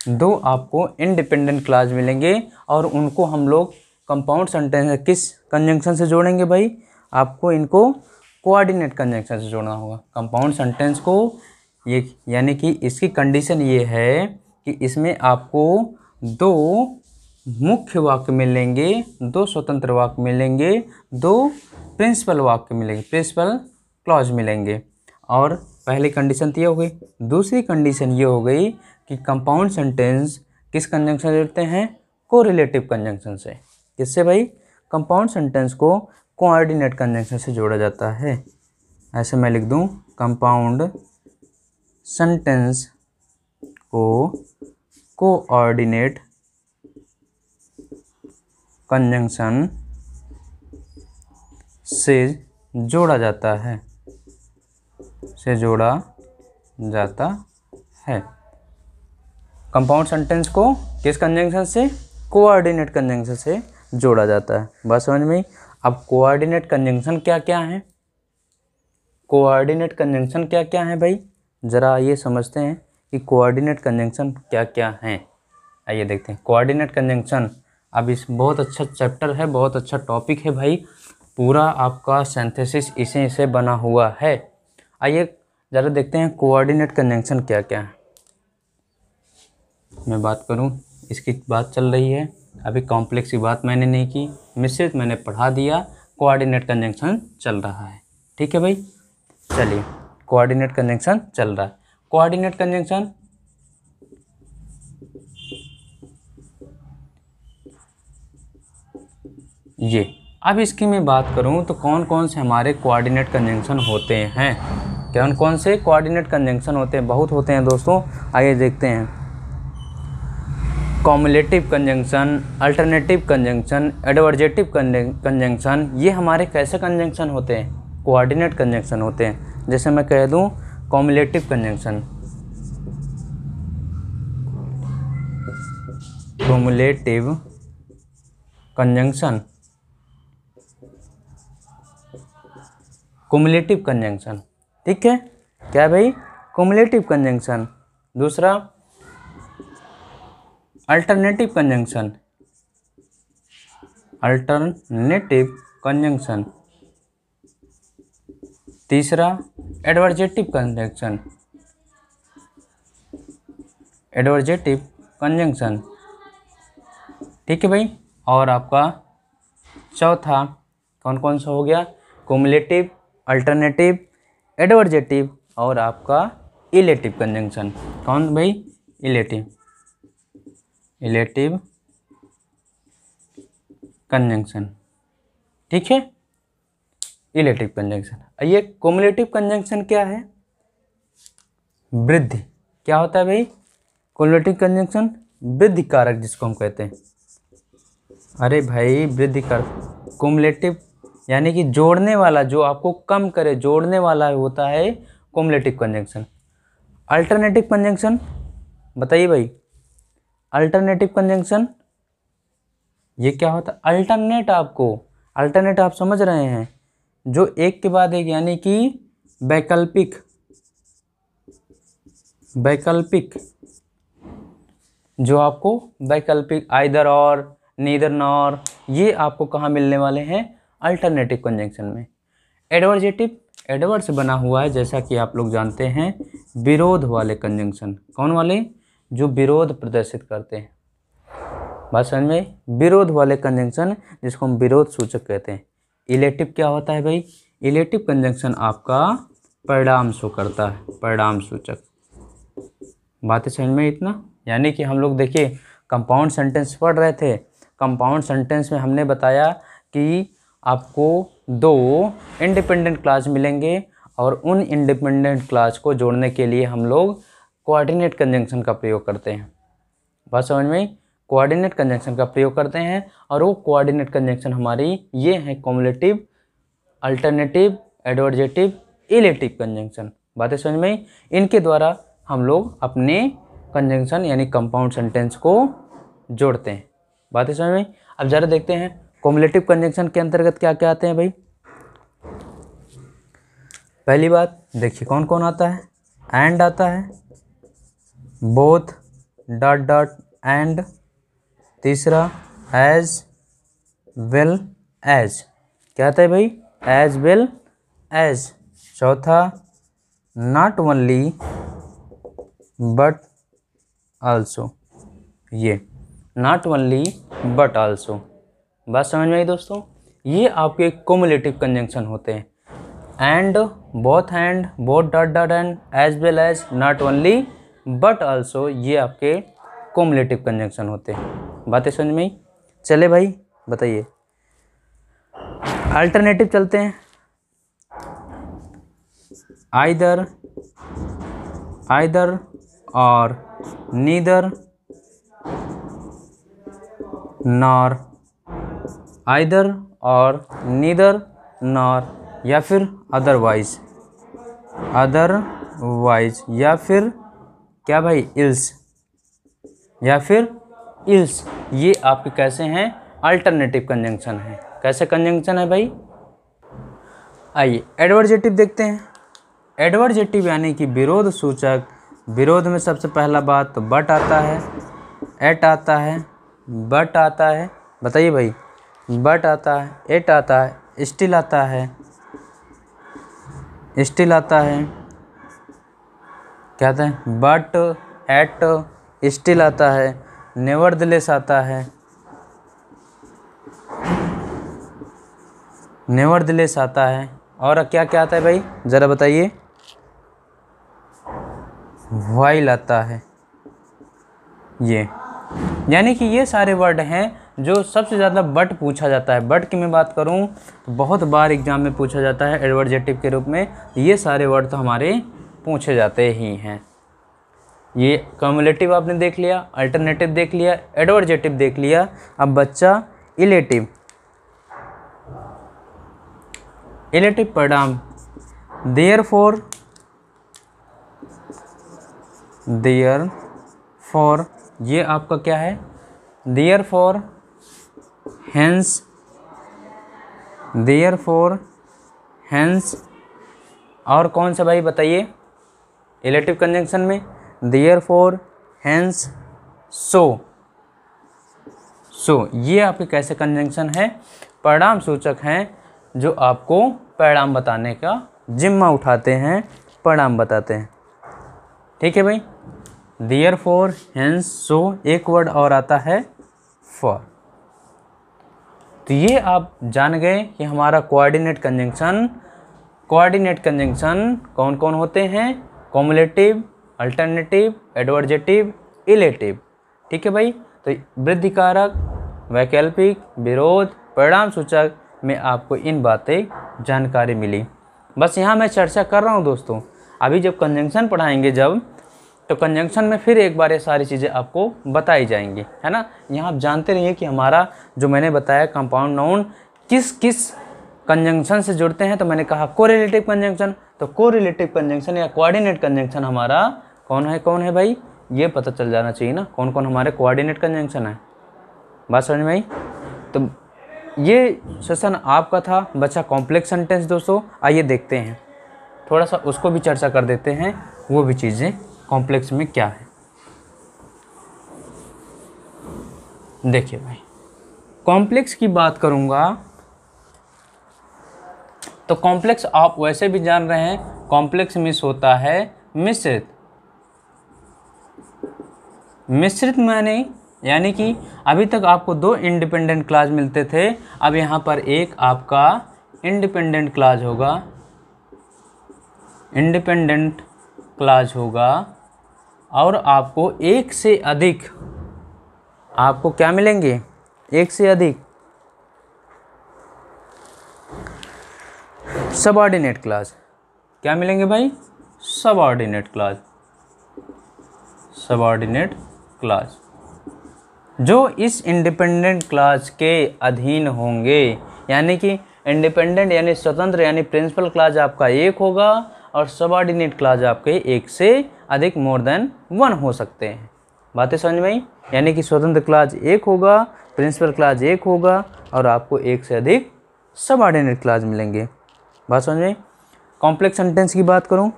दो आपको इनडिपेंडेंट क्लाज मिलेंगे और उनको हम लोग कंपाउंड सेंटेंस किस कंजंक्शन से जोड़ेंगे भाई आपको इनको कोऑर्डिनेट कंजंक्शन से जोड़ना होगा कंपाउंड सेंटेंस को ये यानी कि इसकी कंडीशन ये है कि इसमें आपको दो मुख्य वाक्य मिलेंगे दो स्वतंत्र वाक्य मिलेंगे दो प्रिंसिपल वाक्य मिलेंगे प्रिंसिपल क्लॉज मिलेंगे और पहली कंडीशन तो ये हो गई दूसरी कंडीशन ये हो गई कि कंपाउंड सेंटेंस किस कंजंक्शन से जुड़ते हैं को रिलेटिव कंजंक्शन से किससे भाई कंपाउंड सेंटेंस को कोऑर्डिनेट कंजंक्शन से जोड़ा जाता है ऐसे मैं लिख दूं कंपाउंड सेंटेंस को कोऑर्डिनेट कंजंक्शन से जोड़ा जाता है से जोड़ा जाता है कंपाउंड सेंटेंस को किस कंजंक्शन से कोऑर्डिनेट कंजंक्शन से जोड़ा जाता है बस समझ में अब कोऑर्डिनेट कंजंक्शन क्या क्या है कोऑर्डिनेट कंजंक्शन क्या क्या है भाई ज़रा ये समझते हैं कि कोऑर्डिनेट कंजंक्शन क्या क्या हैं आइए देखते हैं कोऑर्डिनेट कंजंक्शन अब इस बहुत अच्छा चैप्टर है बहुत अच्छा टॉपिक है भाई पूरा आपका सेंथेसिस इसे इसे बना हुआ है आइए ज़रा देखते हैं कोऑर्डिनेट कंजंक्शन क्या क्या है मैं बात करूं इसकी बात चल रही है अभी कॉम्प्लेक्स की बात मैंने नहीं की मिसेज मैंने पढ़ा दिया कोऑर्डिनेट कंजंक्शन चल रहा है ठीक है भाई चलिए कोऑर्डिनेट कंजंक्शन चल रहा है कोऑर्डिनेट कंजंक्शन ये अब इसकी मैं बात करूं तो कौन कौन से हमारे कोऑर्डिनेट कंजंक्शन होते हैं कौन कौन से कोऑर्डिनेट कंजंक्शन होते हैं बहुत होते हैं दोस्तों आइए देखते हैं cumulative conjunction alternative conjunction adversative conjunction ये हमारे कैसे कंजंक्शन होते हैं कोऑर्डिनेट कंजंक्शन होते हैं जैसे मैं कह दूँ cumulative conjunction cumulative conjunction cumulative conjunction ठीक है क्या भाई कॉमुलेटिव कंजंक्शन दूसरा अल्टरनेटिव कंजंक्शन अल्टरनेटिव कंजंक्शन तीसरा एडवर्जेटिव कंजंक्शन एडवर्जेटिव कंजंक्शन ठीक है भाई और आपका चौथा कौन कौन सा हो गया कुमलेटिव अल्टरनेटिव एडवर्जेटिव और आपका इलेटिव कंजंक्शन कौन भाई इलेटिव इलेक्टिव कंजंक्शन ठीक है इलेटिव कंजंक्शन ये कोमुलेटिव कंजंक्शन क्या है वृद्धि क्या होता है भाई कोमुलेटिव कंजंक्शन वृद्धि कारक जिसको हम कहते हैं अरे भाई वृद्धि कारक कोमुलेटिव यानी कि जोड़ने वाला जो आपको कम करे जोड़ने वाला होता है कोमुलेटिव कंजंक्शन अल्टरनेटिव कंजंक्शन बताइए भाई अल्टरनेटिव कंजंक्शन ये क्या होता है अल्टरनेट आपको अल्टरनेट आप समझ रहे हैं जो एक के बाद एक यानी कि वैकल्पिक वैकल्पिक जो आपको वैकल्पिक आइदर और नीदर नॉर ये आपको कहाँ मिलने वाले हैं अल्टरनेटिव कंजंक्शन में एडवर्जेटिव एडवर्स बना हुआ है जैसा कि आप लोग जानते हैं विरोध वाले कंजंक्शन कौन वाले जो विरोध प्रदर्शित करते हैं बात समझ में विरोध वाले कंजंक्शन जिसको हम विरोध सूचक कहते हैं इलेटिव क्या होता है भाई इलेटिव कंजंक्शन आपका परिणाम शो करता है परिणाम सूचक बातें समझ में इतना यानी कि हम लोग देखिए कंपाउंड सेंटेंस पढ़ रहे थे कंपाउंड सेंटेंस में हमने बताया कि आपको दो इंडिपेंडेंट क्लास मिलेंगे और उन इंडिपेंडेंट क्लास को जोड़ने के लिए हम लोग कोऑर्डिनेट कंजंक्शन का प्रयोग करते हैं बात समझ में कोऑर्डिनेट कंजंक्शन का प्रयोग करते हैं और वो कोऑर्डिनेट कंजंक्शन हमारी ये हैं cumulative alternative adversative illative conjunction बातें समझ में इनके द्वारा हम लोग अपने कंजंक्शन यानी कंपाउंड सेंटेंस को जोड़ते हैं बातें समझ में अब ज़रा देखते हैं कॉमुलेटिव कंजंक्शन के अंतर्गत क्या क्या आते हैं भाई पहली बात देखिए कौन कौन आता है एंड आता है बोथ डॉट डॉट एंड तीसरा एज वेल एज क्या आता है भाई एज वेल एज चौथा नॉट ओनली बट आल्सो ये नॉट ओनली बट आल्सो बात समझ में आई दोस्तों ये आपके कोमुलेटिव कंजंक्शन होते हैं and both and both dot dot and as well as not only but also ये आपके कोमलेटिव कंजंक्शन होते हैं बातें समझ में ही चले भाई बताइए अल्टरनेटिव चलते हैं आइदर आइदर और नीदर नॉर आइदर और नीदर नॉर या फिर अदरवाइज अदरवाइज या फिर क्या भाई इल्स या फिर इल्स ये आपके कैसे हैं अल्टरनेटिव कंजंक्शन है कैसे कंजंक्शन है भाई आइए एडवर्जेटिव देखते हैं एडवर्जेटिव यानी कि विरोध सूचक विरोध में सबसे पहला बात तो बट आता है एट आता है बट आता है बताइए भाई बट आता है एट आता है स्टिल आता है स्टिल आता है क्या आता है बट एट स्टिल आता है नेवर दिलेस आता है नेवर दिलेस आता है और क्या क्या आता है भाई ज़रा बताइए वाइल आता है ये यानी कि ये सारे वर्ड हैं जो सबसे ज़्यादा बट पूछा जाता है बट की मैं बात करूँ तो बहुत बार एग्ज़ाम में पूछा जाता है एडवर्जेटिव के रूप में ये सारे वर्ड तो हमारे पूछे जाते ही हैं ये कम्युलेटिव आपने देख लिया अल्टरनेटिव देख लिया एडवर्जेटिव देख लिया अब बच्चा इलेटिव इलेटिव परिणाम देयर फॉर देयर फॉर ये आपका क्या है therefore hence therefore hence और कौन सा भाई बताइए इलेक्टिव कंजंक्शन में therefore hence so so ये आपके कैसे कंजंक्शन है परिणाम सूचक हैं जो आपको परिणाम बताने का जिम्मा उठाते हैं परिणाम बताते हैं ठीक है भाई देयर फोर हैंस सो एक वर्ड और आता है फॉर तो ये आप जान गए कि हमारा कोऑर्डिनेट कंजंक्शन कोऑर्डिनेट कंजंक्शन कौन कौन होते हैं कॉमुलेटिव अल्टरनेटिव एडवर्जेटिव इलेटिव ठीक है भाई तो वृद्धिकारक वैकल्पिक विरोध परिणाम सूचक में आपको इन बातें जानकारी मिली बस यहाँ मैं चर्चा कर रहा हूँ दोस्तों अभी जब कंजंक्शन पढ़ाएंगे जब तो कंजंक्शन में फिर एक बार ये सारी चीज़ें आपको बताई जाएंगी है ना यहाँ आप जानते रहिए कि हमारा जो मैंने बताया कंपाउंड नाउन किस किस कंजंक्शन से जुड़ते हैं तो मैंने कहा को रिलेटिव कंजंक्शन तो को रिलेटिव कंजंक्शन या कोऑर्डिनेट कंजंक्शन हमारा कौन है कौन है भाई ये पता चल जाना चाहिए ना कौन कौन हमारे कोऑर्डिनेट कंजंक्शन है बात समझ में आई तो ये सेशन आपका था बच्चा कॉम्प्लेक्स सेंटेंस दोस्तों आइए देखते हैं थोड़ा सा उसको भी चर्चा कर देते हैं वो भी चीज़ें कॉम्प्लेक्स में क्या है देखिए भाई कॉम्प्लेक्स की बात करूँगा तो कॉम्प्लेक्स आप वैसे भी जान रहे हैं कॉम्प्लेक्स मिस होता है मिश्रित मिश्रित माने यानी कि अभी तक आपको दो इंडिपेंडेंट क्लाज मिलते थे अब यहाँ पर एक आपका इंडिपेंडेंट क्लाज होगा इंडिपेंडेंट क्लाज होगा और आपको एक से अधिक आपको क्या मिलेंगे एक से अधिक सबॉर्डिनेट क्लास क्या मिलेंगे भाई सबऑर्डिनेट क्लास सबऑर्डिनेट क्लास जो इस इंडिपेंडेंट क्लास के अधीन होंगे यानी कि इंडिपेंडेंट यानी स्वतंत्र यानी प्रिंसिपल क्लास आपका एक होगा और सबऑर्डिनेट क्लास आपके एक से अधिक मोर देन वन हो सकते हैं बातें समझ में आई यानी कि स्वतंत्र क्लास एक होगा प्रिंसिपल क्लास एक होगा और आपको एक से अधिक सबऑर्डिनेट क्लास मिलेंगे बात समझ में कॉम्प्लेक्स सेंटेंस की बात करूँ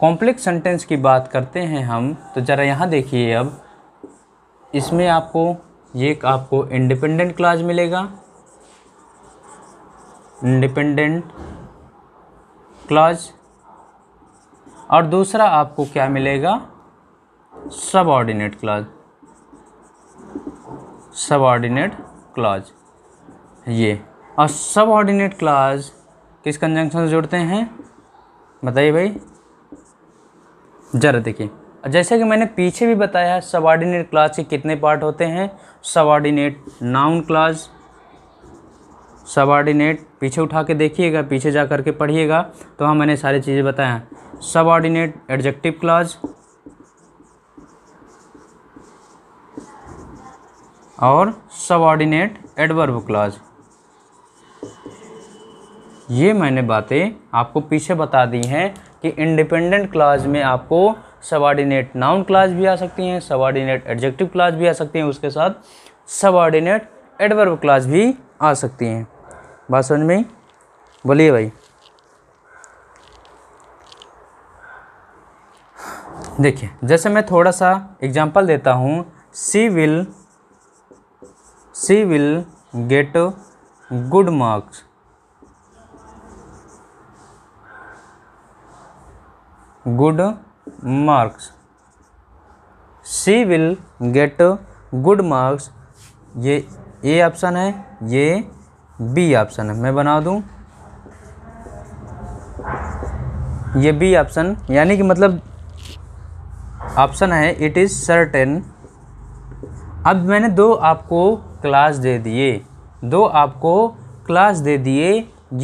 कॉम्प्लेक्स सेंटेंस की बात करते हैं हम तो ज़रा यहाँ देखिए अब इसमें आपको ये आपको इंडिपेंडेंट क्लाज मिलेगा इंडिपेंडेंट क्लाज और दूसरा आपको क्या मिलेगा सबऑर्डिनेट क्लाज सबऑर्डिनेट क्लाज ये और सब ऑर्डिनेट क्लास किस कंजंक्शन से जुड़ते हैं बताइए भाई जरा देखिए जैसे कि मैंने पीछे भी बताया सब ऑर्डिनेट क्लास के कितने पार्ट होते हैं subordinate noun class subordinate पीछे उठा के देखिएगा पीछे जा कर के पढ़िएगा तो हाँ मैंने सारी चीज़ें बताया सब ऑर्डिनेट एडजेक्टिव क्लास और सब ऑर्डिनेट एडवर्ब क्लास ये मैंने बातें आपको पीछे बता दी हैं कि इंडिपेंडेंट क्लाज में आपको सबॉर्डिनेट नाउन क्लाज भी आ सकती हैं सबॉर्डिनेट एडजेक्टिव क्लाज भी आ सकती हैं उसके साथ सबॉर्डिनेट एडवर्ब क्लाज भी आ सकती हैं बात समझ में बोलिए भाई देखिए जैसे मैं थोड़ा सा एग्जांपल देता हूँ she will she will get good marks good marks she will get good marks ये ए ऑप्शन है ये बी ऑप्शन है मैं बना दूं ये बी ऑप्शन यानी कि मतलब ऑप्शन है इट इज़ सर्टेन अब मैंने दो आपको क्लास दे दिए दो आपको क्लास दे दिए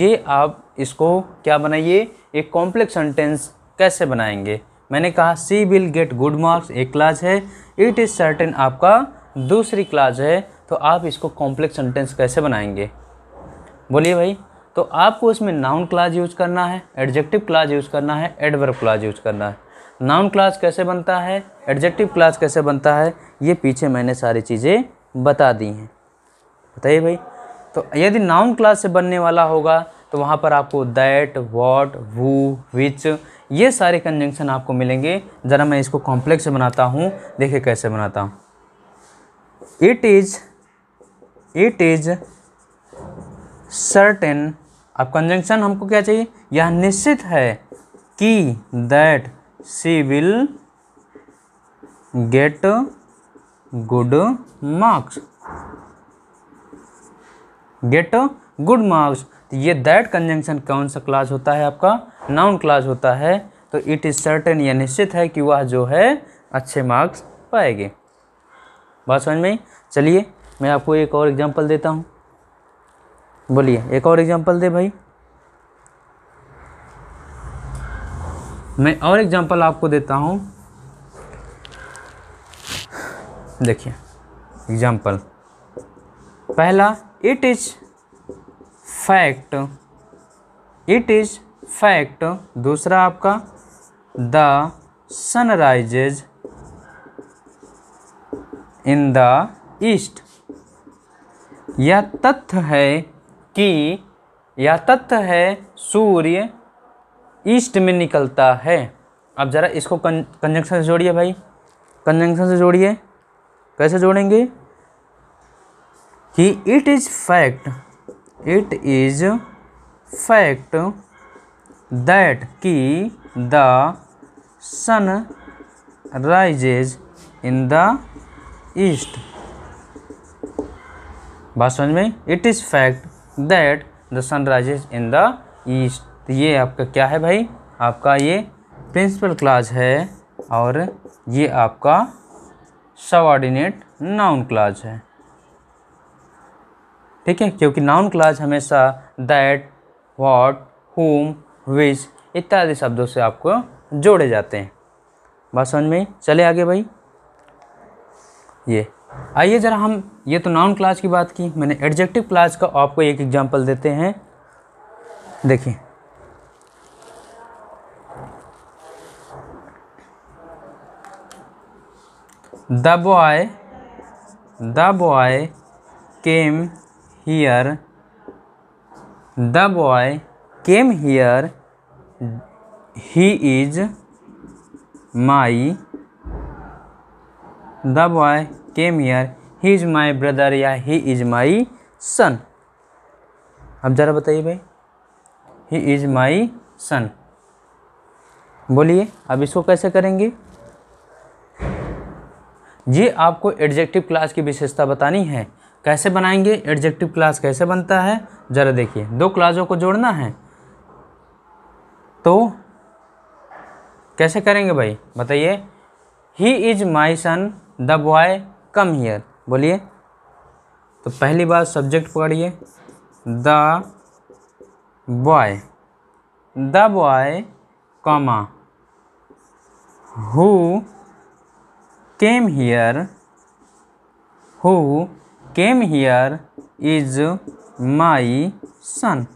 ये आप इसको क्या बनाइए एक कॉम्प्लेक्स सेंटेंस कैसे बनाएंगे मैंने कहा she will get good marks एक क्लास है इट इज़ सर्टेन आपका दूसरी क्लास है तो आप इसको कॉम्प्लेक्स सेंटेंस कैसे बनाएंगे बोलिए भाई तो आपको इसमें नाउन क्लास यूज करना है एडजेक्टिव क्लास यूज करना है एडवर्ब क्लास यूज करना है नाउन क्लास कैसे बनता है एडजेक्टिव क्लास कैसे बनता है ये पीछे मैंने सारी चीज़ें बता दी हैं बताइए भाई तो यदि नाउन क्लास से बनने वाला होगा तो वहाँ पर आपको दैट वॉट वू विच ये सारे कंजंक्शन आपको मिलेंगे ज़रा मैं इसको कॉम्प्लेक्स बनाता हूँ देखिए कैसे बनाता हूँ it is it is certain अब कंजंक्शन हमको क्या चाहिए यह निश्चित है कि that she will get good marks get good marks ये दैट कंजंक्शन कौन सा क्लास होता है आपका नाउन क्लास होता है तो इट इज़ सर्टेन या निश्चित है कि वह जो है अच्छे मार्क्स पाएगी बात समझ में चलिए मैं आपको एक और एग्जांपल देता हूँ बोलिए एक और एग्जांपल दे भाई मैं और एग्जांपल आपको देता हूँ देखिए एग्जांपल पहला it is fact it is fact दूसरा आपका the sun rises in the east यह तथ्य है कि यह तथ्य है सूर्य ईस्ट में निकलता है अब ज़रा इसको कंजंक्शन से जोड़िए भाई कंजंक्शन से जोड़िए कैसे जोड़ेंगे कि it is fact it is fact that कि the sun rises in the east बात समझ में it is fact that the sun rises in the east ये आपका क्या है भाई आपका ये प्रिंसिपल क्लाज है और ये आपका सबॉर्डिनेट नाउन क्लाज है ठीक है क्योंकि नाउन क्लाज हमेशा दैट वॉट होम विच इत्यादि शब्दों से आपको जोड़े जाते हैं बात समझ में चले आगे भाई ये आइए ज़रा हम ये तो नाउन क्लास की बात की मैंने एडजेक्टिव क्लास का आपको एक एग्जांपल देते हैं देखिए the boy the boy came here the boy came here he is my the boy came here he is my brother या ही इज माई सन अब ज़रा बताइए भाई ही इज माई सन बोलिए अब इसको कैसे करेंगे ये आपको एडजेक्टिव क्लास की विशेषता बतानी है कैसे बनाएंगे एडजेक्टिव क्लास कैसे बनता है ज़रा देखिए दो क्लासों को जोड़ना है तो कैसे करेंगे भाई बताइए he is my son the boy come here बोलिए तो पहली बार सब्जेक्ट पढ़िए the boy the boy comma who came here who came here is my son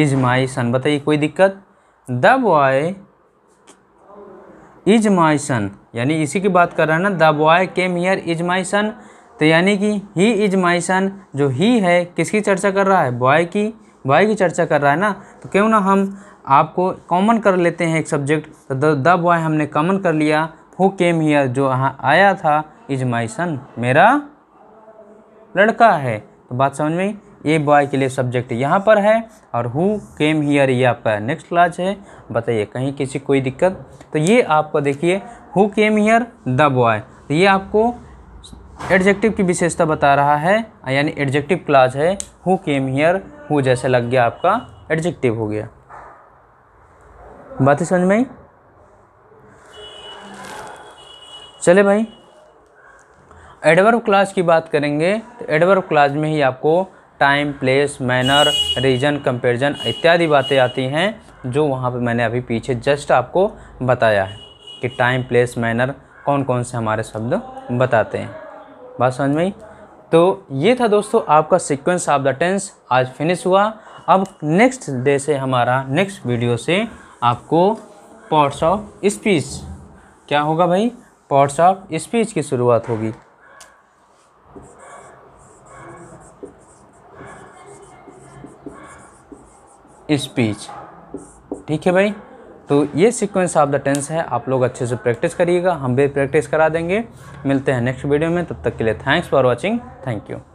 is my son बताइए कोई दिक्कत the boy is my son यानी इसी की बात कर रहा है ना the boy came here is my son तो यानी कि ही इज माई सन जो ही है किसकी चर्चा कर रहा है बॉय की बॉय की चर्चा कर रहा है ना तो क्यों ना हम आपको कॉमन कर लेते हैं एक सब्जेक्ट तो द बॉय हमने कॉमन कर लिया हु केम हियर जो आया था इज माई सन मेरा लड़का है तो बात समझ में ये बॉय के लिए सब्जेक्ट यहाँ पर है और हु केम हीयर ये आपका नेक्स्ट क्लास है बताइए कहीं किसी कोई दिक्कत तो ये आपको देखिए who came here the boy तो ये आपको एडजेक्टिव की विशेषता बता रहा है यानी एडजेक्टिव क्लास है हु केम हीयर हु जैसे लग गया आपका एडजेक्टिव हो गया बातें समझ में आई चले भाई एडवर्ब क्लास की बात करेंगे तो एडवर्ब क्लास में ही आपको time place manner reason comparison इत्यादि बातें आती हैं जो वहाँ पर मैंने अभी पीछे जस्ट आपको बताया है कि टाइम प्लेस मैनर कौन कौन से हमारे शब्द बताते हैं बात समझ में तो ये था दोस्तों आपका सीक्वेंस ऑफ द टेंस आज फिनिश हुआ अब नेक्स्ट डे से हमारा नेक्स्ट वीडियो से आपको पॉट्स ऑफ स्पीच क्या होगा भाई पॉट्स ऑफ स्पीच की शुरुआत होगी स्पीच ठीक है भाई तो ये सीक्वेंस ऑफ द टेंस है आप लोग अच्छे से प्रैक्टिस करिएगा हम भी प्रैक्टिस करा देंगे मिलते हैं नेक्स्ट वीडियो में तब तक के लिए thanks for watching thank you